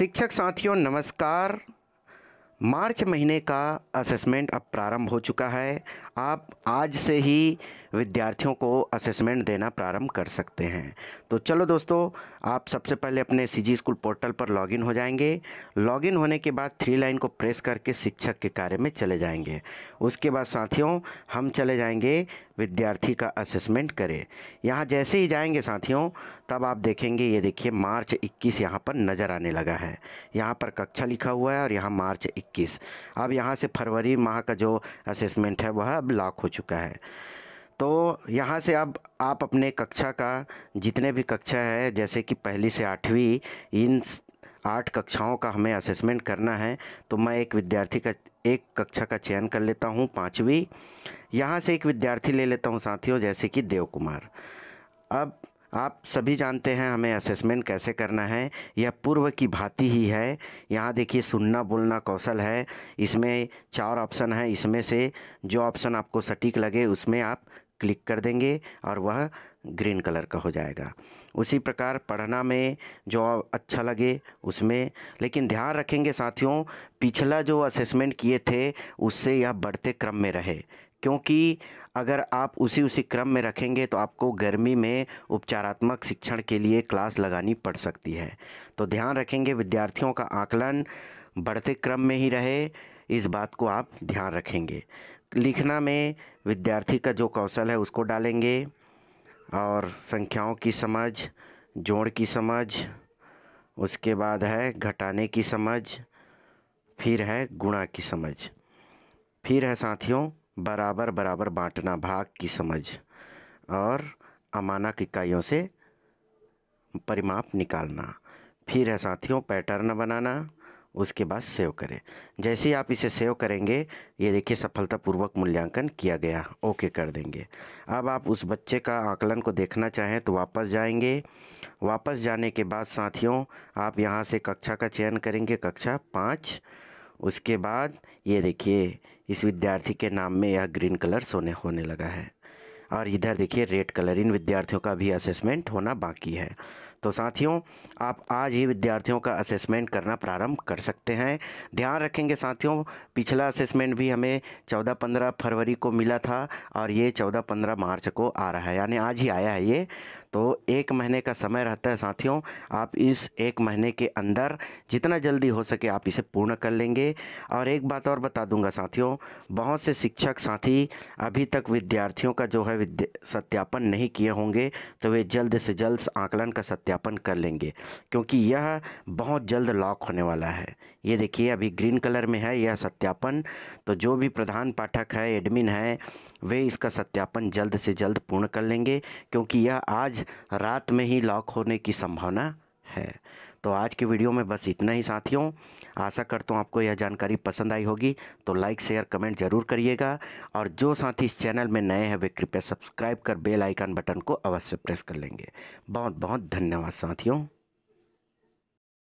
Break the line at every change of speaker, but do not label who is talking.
शिक्षक साथियों नमस्कार मार्च महीने का असेसमेंट अब प्रारंभ हो चुका है आप आज से ही विद्यार्थियों को असेसमेंट देना प्रारंभ कर सकते हैं तो चलो दोस्तों आप सबसे पहले अपने सी जी स्कूल पोर्टल पर लॉगिन हो जाएंगे लॉगिन होने के बाद थ्री लाइन को प्रेस करके शिक्षक के कार्य में चले जाएंगे उसके बाद साथियों हम चले जाएंगे विद्यार्थी का असेसमेंट करें यहाँ जैसे ही जाएंगे साथियों तब आप देखेंगे ये देखिए मार्च 21 यहाँ पर नज़र आने लगा है यहाँ पर कक्षा लिखा हुआ है और यहाँ मार्च 21 अब यहाँ से फरवरी माह का जो असेसमेंट है वह अब लॉक हो चुका है तो यहाँ से अब आप अपने कक्षा का जितने भी कक्षा है जैसे कि पहली से आठवीं इन आठ कक्षाओं का हमें असेसमेंट करना है तो मैं एक विद्यार्थी का एक कक्षा का चयन कर लेता हूँ पाँचवीं यहाँ से एक विद्यार्थी ले लेता हूँ साथियों जैसे कि देव कुमार अब आप सभी जानते हैं हमें असेसमेंट कैसे करना है यह पूर्व की भांति ही है यहाँ देखिए सुनना बोलना कौशल है इसमें चार ऑप्शन है इसमें से जो ऑप्शन आपको सटीक लगे उसमें आप क्लिक कर देंगे और वह ग्रीन कलर का हो जाएगा उसी प्रकार पढ़ना में जो अच्छा लगे उसमें लेकिन ध्यान रखेंगे साथियों पिछला जो असेसमेंट किए थे उससे यह बढ़ते क्रम में रहे क्योंकि अगर आप उसी उसी क्रम में रखेंगे तो आपको गर्मी में उपचारात्मक शिक्षण के लिए क्लास लगानी पड़ सकती है तो ध्यान रखेंगे विद्यार्थियों का आकलन बढ़ते क्रम में ही रहे इस बात को आप ध्यान रखेंगे लिखना में विद्यार्थी का जो कौशल है उसको डालेंगे और संख्याओं की समझ जोड़ की समझ उसके बाद है घटाने की समझ फिर है गुणा की समझ फिर है साथियों बराबर बराबर बांटना भाग की समझ और अमानक इकाइयों से परिमाप निकालना फिर है साथियों पैटर्न बनाना उसके बाद सेव करें जैसे ही आप इसे सेव करेंगे ये देखिए सफलतापूर्वक मूल्यांकन किया गया ओके कर देंगे अब आप उस बच्चे का आकलन को देखना चाहें तो वापस जाएंगे वापस जाने के बाद साथियों आप यहाँ से कक्षा का चयन करेंगे कक्षा पाँच उसके बाद ये देखिए इस विद्यार्थी के नाम में यह ग्रीन कलर सोने होने लगा है और इधर देखिए रेड कलर इन विद्यार्थियों का भी असेसमेंट होना बाकी है तो साथियों आप आज ही विद्यार्थियों का असेसमेंट करना प्रारंभ कर सकते हैं ध्यान रखेंगे साथियों पिछला असेसमेंट भी हमें चौदह पंद्रह फरवरी को मिला था और ये चौदह पंद्रह मार्च को आ रहा है यानी आज ही आया है ये तो एक महीने का समय रहता है साथियों आप इस एक महीने के अंदर जितना जल्दी हो सके आप इसे पूर्ण कर लेंगे और एक बात और बता दूंगा साथियों बहुत से शिक्षक साथी अभी तक विद्यार्थियों का जो है सत्यापन नहीं किए होंगे तो वे जल्द से जल्द आकलन का सत्या सत्यापन कर लेंगे क्योंकि यह बहुत जल्द लॉक होने वाला है ये देखिए अभी ग्रीन कलर में है यह सत्यापन तो जो भी प्रधान पाठक है एडमिन है वे इसका सत्यापन जल्द से जल्द पूर्ण कर लेंगे क्योंकि यह आज रात में ही लॉक होने की संभावना है तो आज की वीडियो में बस इतना ही साथियों आशा करता हूँ आपको यह जानकारी पसंद आई होगी तो लाइक शेयर कमेंट ज़रूर करिएगा और जो साथी इस चैनल में नए हैं वे कृपया सब्सक्राइब कर बेल आइकन बटन को अवश्य प्रेस कर लेंगे बहुत बहुत धन्यवाद साथियों